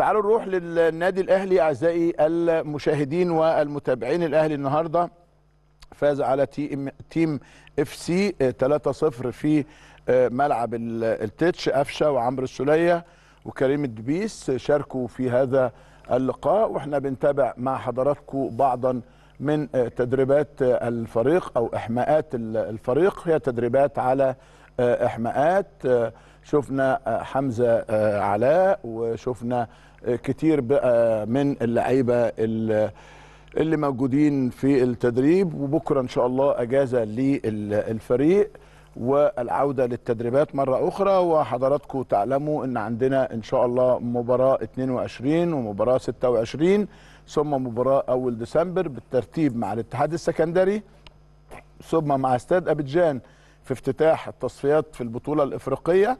تعالوا نروح للنادي الاهلي اعزائي المشاهدين والمتابعين الاهلي النهارده فاز على تيم تيم اف سي 3-0 آه، في آه، ملعب التتش قفشه وعمرو السوليه وكريم الدبيس شاركوا في هذا اللقاء واحنا بنتابع مع حضراتكم بعضا من تدريبات الفريق او احماءات الفريق هي تدريبات على احماءات شفنا حمزه علاء وشفنا كتير بقى من اللعيبه اللي موجودين في التدريب وبكره ان شاء الله اجازه للفريق والعودة للتدريبات مرة أخرى وحضراتكم تعلموا أن عندنا إن شاء الله مباراة 22 ومباراة 26 ثم مباراة أول ديسمبر بالترتيب مع الاتحاد السكندري ثم مع استاد أبيجان في افتتاح التصفيات في البطولة الإفريقية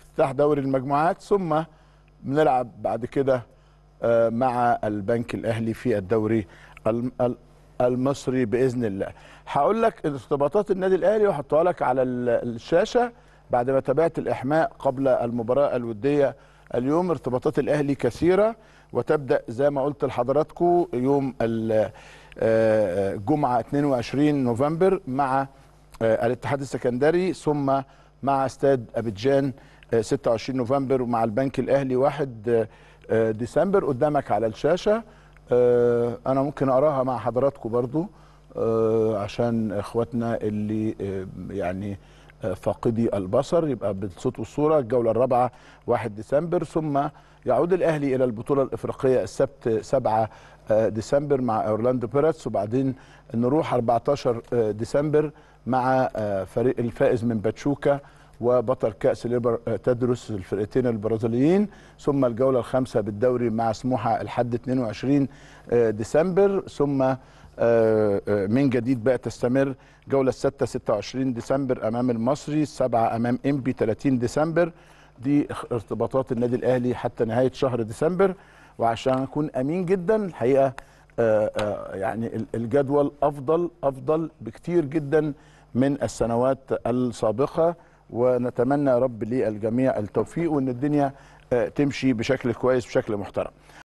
افتتاح دوري المجموعات ثم بنلعب بعد كده آه، مع البنك الأهلي في الدوري المصري باذن الله هقول لك ارتباطات النادي الاهلي وهحطها لك على الشاشه بعد ما تابعت الاحماء قبل المباراه الوديه اليوم ارتباطات الاهلي كثيره وتبدا زي ما قلت لحضراتكم يوم الجمعه آه، آه، 22 نوفمبر مع آه، الاتحاد السكندري ثم مع استاد ابيجان 26 نوفمبر ومع البنك الاهلي 1 ديسمبر قدامك على الشاشه آه، انا ممكن اقراها مع حضراتكم برضو آه، عشان اخواتنا اللي آه، يعني فاقدي البصر يبقى بالصوت والصوره الجوله الرابعه 1 ديسمبر ثم يعود الاهلي الى البطوله الافريقيه السبت 7 ديسمبر مع اورلاندو بيرتس وبعدين نروح 14 ديسمبر مع فريق الفائز من باتشوكا وبطل كاس ليبر تدرس الفرقتين البرازيليين ثم الجوله الخامسه بالدوري مع سموحه لحد 22 آه، ديسمبر ثم آه، آه، من جديد بقى تستمر جوله السته 26 ديسمبر امام المصري السبعه امام انبي 30 ديسمبر دي ارتباطات النادي الاهلي حتى نهايه شهر ديسمبر وعشان اكون امين جدا الحقيقه يعني الجدول افضل افضل بكتير جدا من السنوات السابقه ونتمنى يا رب للجميع التوفيق وان الدنيا آه، تمشي بشكل كويس بشكل محترم